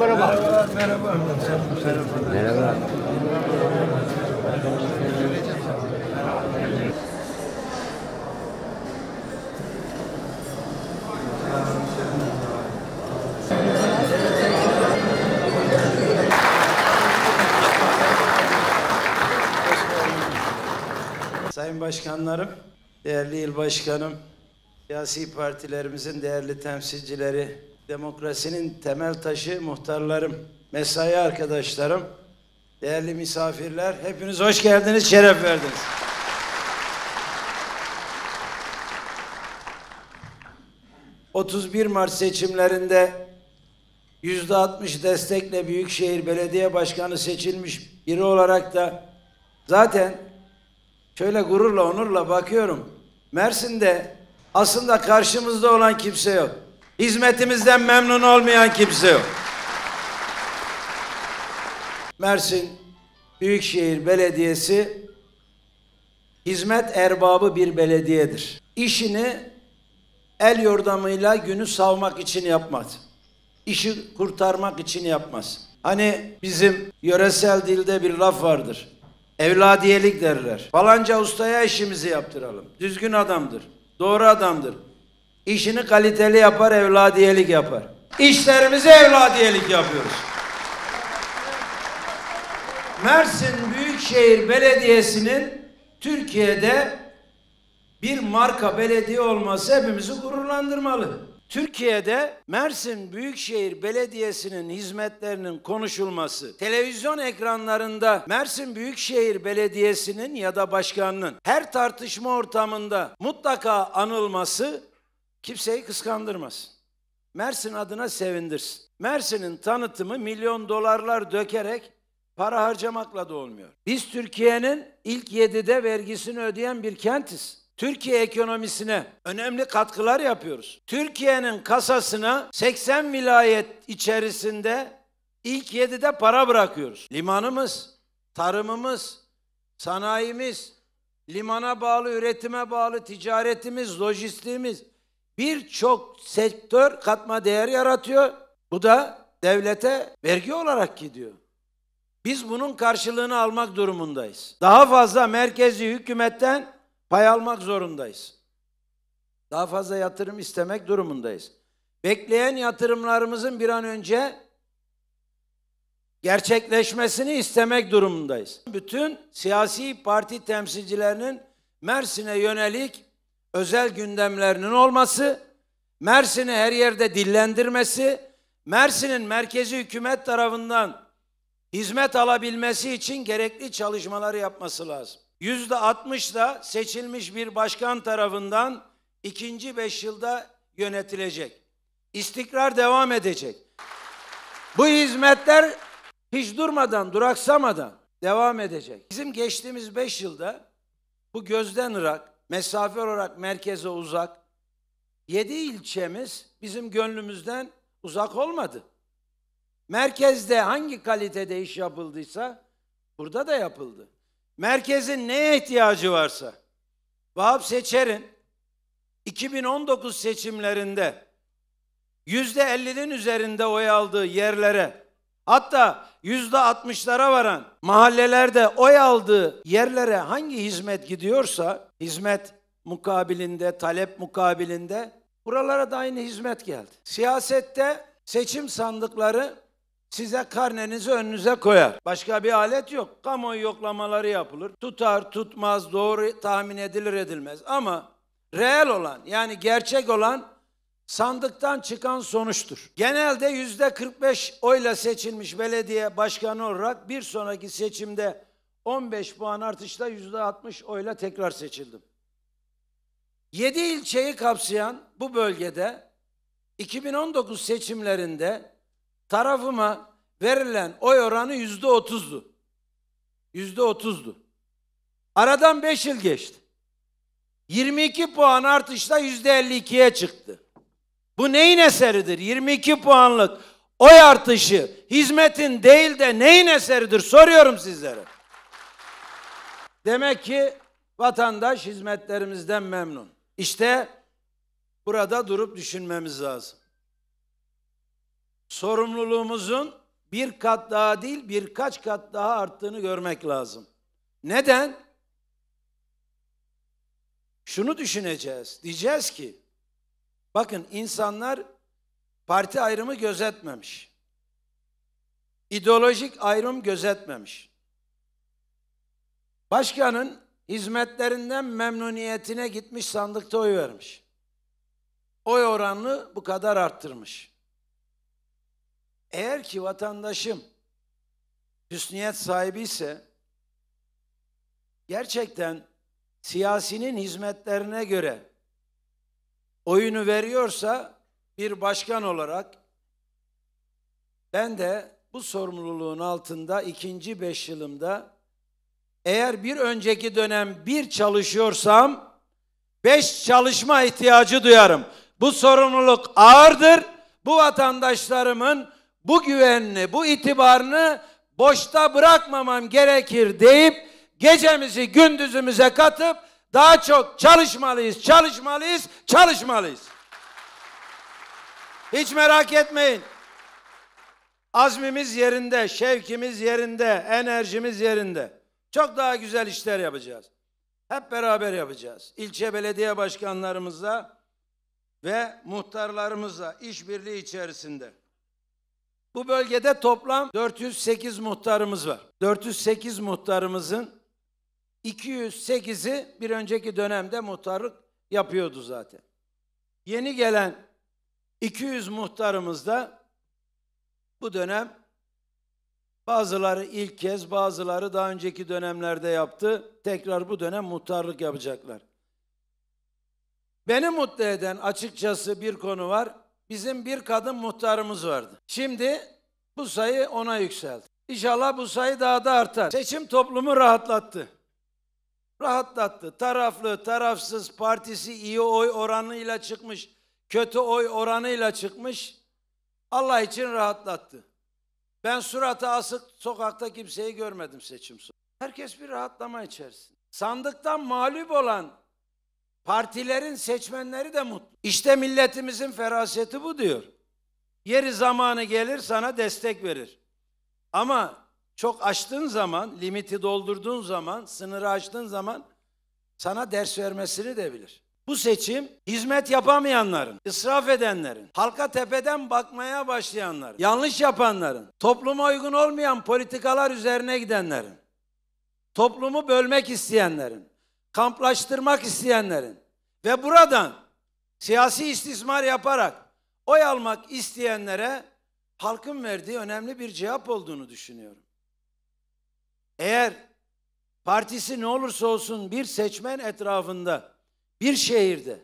merhaba. Merhaba, merhaba. Merhaba. Sayın Başkanlarım, değerli il başkanım, siyasi partilerimizin değerli temsilcileri, Demokrasinin temel taşı muhtarlarım, mesai arkadaşlarım, değerli misafirler, hepiniz hoş geldiniz, şeref verdiniz. ...31 Mart seçimlerinde... ...yüzde %60 destekle Büyükşehir Belediye Başkanı seçilmiş biri olarak da... ...zaten şöyle gururla, onurla bakıyorum... Mersin'de aslında karşımızda olan kimse yok. Hizmetimizden memnun olmayan kimse yok. Mersin Büyükşehir Belediyesi hizmet erbabı bir belediyedir. İşini el yordamıyla günü savmak için yapmaz. İşi kurtarmak için yapmaz. Hani bizim yöresel dilde bir laf vardır. Evladiyelik derler. Falanca ustaya işimizi yaptıralım. Düzgün adamdır. Doğru adamdır. İşini kaliteli yapar, evladiyelik yapar. İşlerimizi evladiyelik yapıyoruz. Mersin Büyükşehir Belediyesi'nin Türkiye'de bir marka belediye olması hepimizi gururlandırmalı. Türkiye'de Mersin Büyükşehir Belediyesi'nin hizmetlerinin konuşulması, televizyon ekranlarında Mersin Büyükşehir Belediyesi'nin ya da başkanının her tartışma ortamında mutlaka anılması Kimseyi kıskandırmasın. Mersin adına sevindirsin. Mersin'in tanıtımı milyon dolarlar dökerek para harcamakla da olmuyor. Biz Türkiye'nin ilk yedide vergisini ödeyen bir kentiz. Türkiye ekonomisine önemli katkılar yapıyoruz. Türkiye'nin kasasına 80 vilayet içerisinde ilk yedide para bırakıyoruz. Limanımız, tarımımız, sanayimiz, limana bağlı, üretime bağlı ticaretimiz, lojistiğimiz, birçok sektör katma değer yaratıyor. Bu da devlete vergi olarak gidiyor. Biz bunun karşılığını almak durumundayız. Daha fazla merkezi hükümetten pay almak zorundayız. Daha fazla yatırım istemek durumundayız. Bekleyen yatırımlarımızın bir an önce gerçekleşmesini istemek durumundayız. Bütün siyasi parti temsilcilerinin Mersin'e yönelik özel gündemlerinin olması, Mersin'i her yerde dillendirmesi, Mersin'in merkezi hükümet tarafından hizmet alabilmesi için gerekli çalışmaları yapması lazım. Yüzde %60 da seçilmiş bir başkan tarafından ikinci beş yılda yönetilecek. İstikrar devam edecek. Bu hizmetler hiç durmadan, duraksamadan devam edecek. Bizim geçtiğimiz beş yılda bu gözden ırak mesafe olarak merkeze uzak. Yedi ilçemiz bizim gönlümüzden uzak olmadı. Merkezde hangi kalitede iş yapıldıysa burada da yapıldı. Merkezin neye ihtiyacı varsa. Vahap Seçer'in 2019 seçimlerinde yüzde %50'nin üzerinde oy aldığı yerlere hatta yüzde %60'lara varan mahallelerde oy aldığı yerlere hangi hizmet gidiyorsa hizmet mukabilinde, talep mukabilinde buralara da aynı hizmet geldi. Siyasette seçim sandıkları size karnenizi önünüze koyar. Başka bir alet yok. Kamuoyu yoklamaları yapılır. Tutar, tutmaz, doğru tahmin edilir edilmez. Ama reel olan yani gerçek olan sandıktan çıkan sonuçtur. Genelde yüzde 45 oyla seçilmiş belediye başkanı olarak bir sonraki seçimde 15 puan artışla %60 oyla tekrar seçildim. 7 ilçeyi kapsayan bu bölgede 2019 seçimlerinde tarafıma verilen oy oranı yüzde 30'du. Yüzde otuzdu. Aradan beş yıl geçti. 22 puan artışla yüzde 52'ye çıktı. Bu neyin eseridir? 22 puanlık oy artışı hizmetin değil de neyin eseridir soruyorum sizlere. Demek ki vatandaş hizmetlerimizden memnun. İşte burada durup düşünmemiz lazım. Sorumluluğumuzun bir kat daha değil birkaç kat daha arttığını görmek lazım. Neden? Şunu düşüneceğiz. Diyeceğiz ki bakın insanlar parti ayrımı gözetmemiş. İdeolojik ayrım gözetmemiş. Başkanın hizmetlerinden memnuniyetine gitmiş sandıkta oy vermiş. Oy oranını bu kadar arttırmış. Eğer ki vatandaşım hüsniyet sahibi ise gerçekten siyasinin hizmetlerine göre oyunu veriyorsa bir başkan olarak ben de bu sorumluluğun altında ikinci beş yılımda eğer bir önceki dönem bir çalışıyorsam beş çalışma ihtiyacı duyarım. Bu sorumluluk ağırdır. Bu vatandaşlarımın bu güvenini, bu itibarını boşta bırakmamam gerekir deyip gecemizi gündüzümüze katıp daha çok çalışmalıyız, çalışmalıyız, çalışmalıyız. Hiç merak etmeyin. Azmimiz yerinde, şevkimiz yerinde, enerjimiz yerinde. Çok daha güzel işler yapacağız. Hep beraber yapacağız. İlçe belediye başkanlarımızla ve muhtarlarımızla işbirliği içerisinde. Bu bölgede toplam 408 muhtarımız var. 408 muhtarımızın 208'i bir önceki dönemde muhtarlık yapıyordu zaten. Yeni gelen 200 muhtarımız da bu dönem Bazıları ilk kez, bazıları daha önceki dönemlerde yaptı. Tekrar bu dönem muhtarlık yapacaklar. Beni mutlu eden açıkçası bir konu var. Bizim bir kadın muhtarımız vardı. Şimdi bu sayı ona yükseldi. İnşallah bu sayı daha da artar. Seçim toplumu rahatlattı. Rahatlattı. Taraflı, tarafsız, partisi iyi oy oranıyla çıkmış, kötü oy oranıyla çıkmış. Allah için rahatlattı. Ben suratı asık sokakta kimseyi görmedim seçim sonrası. Herkes bir rahatlama içerisinde. Sandıktan mağlup olan partilerin seçmenleri de mutlu. İşte milletimizin feraseti bu diyor. Yeri zamanı gelir sana destek verir. Ama çok açtığın zaman, limiti doldurduğun zaman, sınırı açtığın zaman sana ders vermesini de bilir. Bu seçim hizmet yapamayanların, israf edenlerin, halka tepeden bakmaya başlayanların, yanlış yapanların, topluma uygun olmayan politikalar üzerine gidenlerin, toplumu bölmek isteyenlerin, kamplaştırmak isteyenlerin ve buradan siyasi istismar yaparak oy almak isteyenlere halkın verdiği önemli bir cevap olduğunu düşünüyorum. Eğer partisi ne olursa olsun bir seçmen etrafında bir şehirde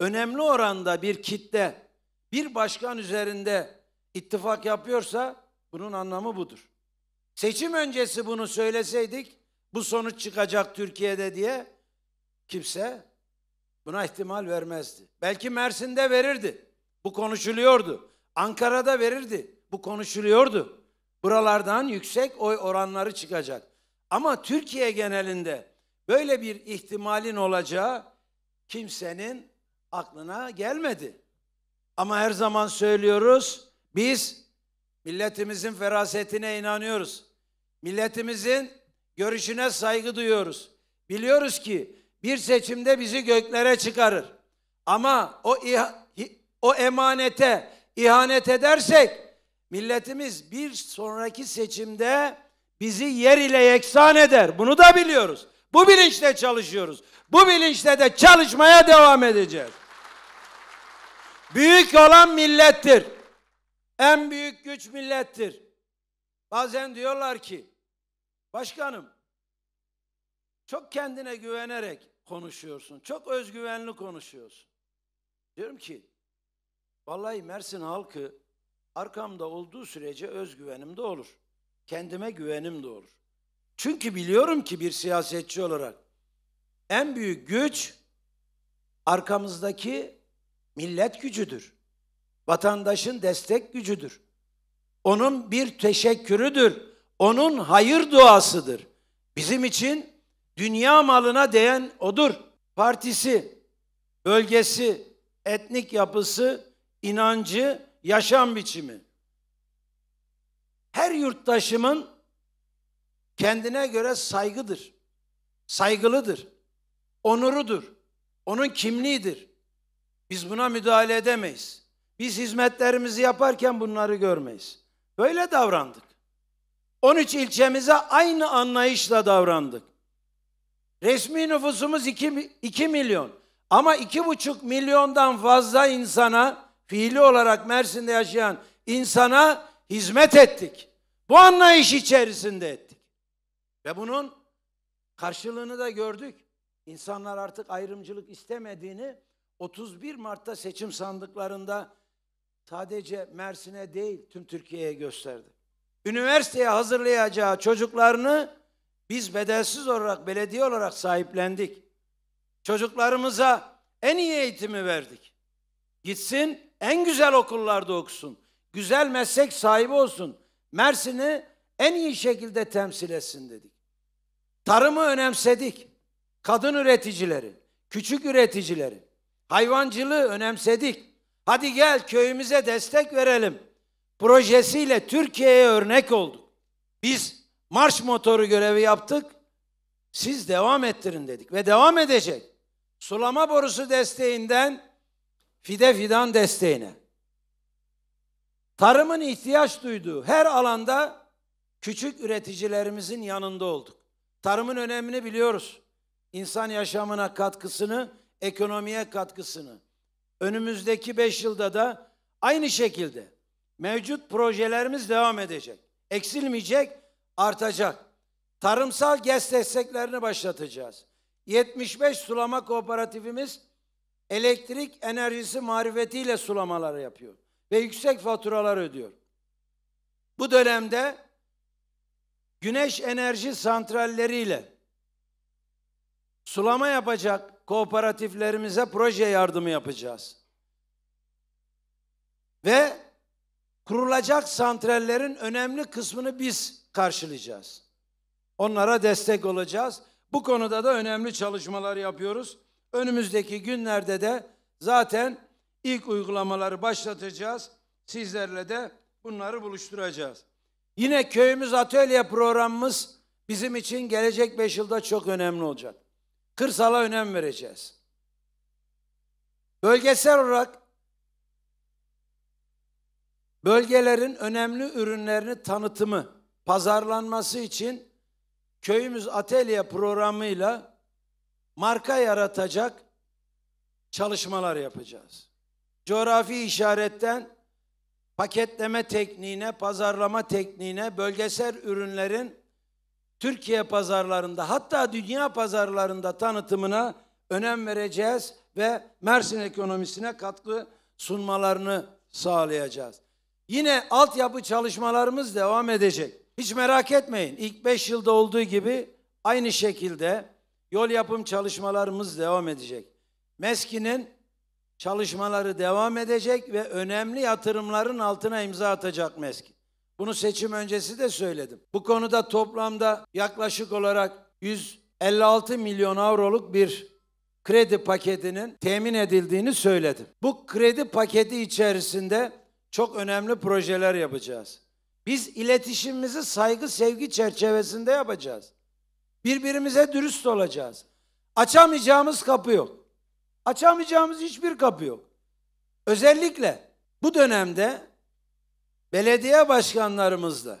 önemli oranda bir kitle bir başkan üzerinde ittifak yapıyorsa bunun anlamı budur. Seçim öncesi bunu söyleseydik bu sonuç çıkacak Türkiye'de diye kimse buna ihtimal vermezdi. Belki Mersin'de verirdi. Bu konuşuluyordu. Ankara'da verirdi. Bu konuşuluyordu. Buralardan yüksek oy oranları çıkacak. Ama Türkiye genelinde böyle bir ihtimalin olacağı kimsenin aklına gelmedi. Ama her zaman söylüyoruz, biz milletimizin ferasetine inanıyoruz. Milletimizin görüşüne saygı duyuyoruz. Biliyoruz ki bir seçimde bizi göklere çıkarır. Ama o o emanete ihanet edersek milletimiz bir sonraki seçimde bizi yer ile yeksan eder. Bunu da biliyoruz. Bu bilinçle çalışıyoruz. Bu bilinçle de çalışmaya devam edeceğiz. Büyük olan millettir. En büyük güç millettir. Bazen diyorlar ki başkanım çok kendine güvenerek konuşuyorsun. Çok özgüvenli konuşuyorsun. Diyorum ki vallahi Mersin halkı arkamda olduğu sürece özgüvenim de olur. Kendime güvenim de olur. Çünkü biliyorum ki bir siyasetçi olarak en büyük güç arkamızdaki millet gücüdür. Vatandaşın destek gücüdür. Onun bir teşekkürüdür. Onun hayır duasıdır. Bizim için dünya malına değen odur. Partisi, bölgesi, etnik yapısı, inancı, yaşam biçimi. Her yurttaşımın kendine göre saygıdır. Saygılıdır. Onurudur. Onun kimliğidir. Biz buna müdahale edemeyiz. Biz hizmetlerimizi yaparken bunları görmeyiz. Böyle davrandık. 13 ilçemize aynı anlayışla davrandık. Resmi nüfusumuz 2, 2 milyon. Ama 2,5 milyondan fazla insana, fiili olarak Mersin'de yaşayan insana hizmet ettik. Bu anlayış içerisinde ettik. Ve bunun karşılığını da gördük. İnsanlar artık ayrımcılık istemediğini 31 Mart'ta seçim sandıklarında sadece Mersin'e değil tüm Türkiye'ye gösterdi. Üniversiteye hazırlayacağı çocuklarını biz bedelsiz olarak belediye olarak sahiplendik. Çocuklarımıza en iyi eğitimi verdik. Gitsin en güzel okullarda okusun. Güzel meslek sahibi olsun. Mersin'i en iyi şekilde temsil etsin dedik. Tarımı önemsedik. Kadın üreticilerin, küçük üreticilerin, hayvancılığı önemsedik. Hadi gel köyümüze destek verelim. Projesiyle Türkiye'ye örnek olduk. Biz marş motoru görevi yaptık. Siz devam ettirin dedik ve devam edecek. Sulama borusu desteğinden fide fidan desteğine. Tarımın ihtiyaç duyduğu her alanda küçük üreticilerimizin yanında olduk. Tarımın önemini biliyoruz. İnsan yaşamına katkısını, ekonomiye katkısını. Önümüzdeki beş yılda da aynı şekilde mevcut projelerimiz devam edecek. Eksilmeyecek, artacak. Tarımsal gez desteklerini başlatacağız. 75 sulama kooperatifimiz elektrik enerjisi marifetiyle sulamaları yapıyor ve yüksek faturalar ödüyor. Bu dönemde güneş enerji santralleriyle sulama yapacak kooperatiflerimize proje yardımı yapacağız. Ve kurulacak santrallerin önemli kısmını biz karşılayacağız. Onlara destek olacağız. Bu konuda da önemli çalışmalar yapıyoruz. Önümüzdeki günlerde de zaten ilk uygulamaları başlatacağız. Sizlerle de bunları buluşturacağız. Yine köyümüz atölye programımız bizim için gelecek beş yılda çok önemli olacak. Kırsala önem vereceğiz. Bölgesel olarak bölgelerin önemli ürünlerini tanıtımı, pazarlanması için köyümüz atölye programıyla marka yaratacak çalışmalar yapacağız. Coğrafi işaretten paketleme tekniğine, pazarlama tekniğine, bölgesel ürünlerin Türkiye pazarlarında hatta dünya pazarlarında tanıtımına önem vereceğiz ve Mersin ekonomisine katkı sunmalarını sağlayacağız. Yine altyapı çalışmalarımız devam edecek. Hiç merak etmeyin. İlk beş yılda olduğu gibi aynı şekilde yol yapım çalışmalarımız devam edecek. Meski'nin çalışmaları devam edecek ve önemli yatırımların altına imza atacak MESK. Bunu seçim öncesi de söyledim. Bu konuda toplamda yaklaşık olarak 156 milyon avroluk bir kredi paketinin temin edildiğini söyledim. Bu kredi paketi içerisinde çok önemli projeler yapacağız. Biz iletişimimizi saygı sevgi çerçevesinde yapacağız. Birbirimize dürüst olacağız. Açamayacağımız kapı yok. Açamayacağımız hiçbir kapı yok. Özellikle bu dönemde belediye başkanlarımızla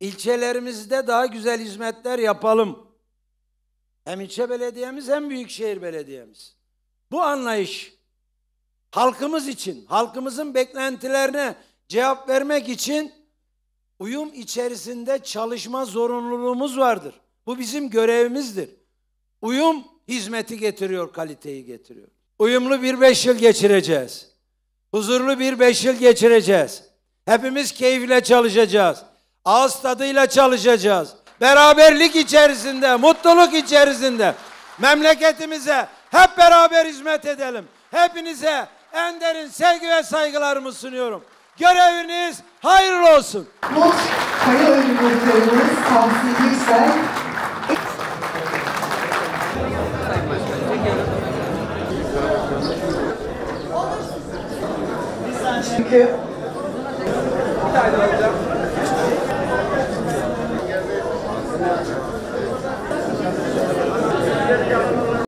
ilçelerimizde daha güzel hizmetler yapalım. Hem ilçe belediyemiz hem büyükşehir belediyemiz. Bu anlayış halkımız için, halkımızın beklentilerine cevap vermek için uyum içerisinde çalışma zorunluluğumuz vardır. Bu bizim görevimizdir. Uyum hizmeti getiriyor, kaliteyi getiriyor. Uyumlu bir beş yıl geçireceğiz. Huzurlu bir beş yıl geçireceğiz. Hepimiz keyifle çalışacağız. Ağız tadıyla çalışacağız. Beraberlik içerisinde, mutluluk içerisinde memleketimize hep beraber hizmet edelim. Hepinize en derin sevgi ve saygılarımı sunuyorum. Göreviniz hayırlı olsun. Mut Kaya Ödül Muhtarımız Porque...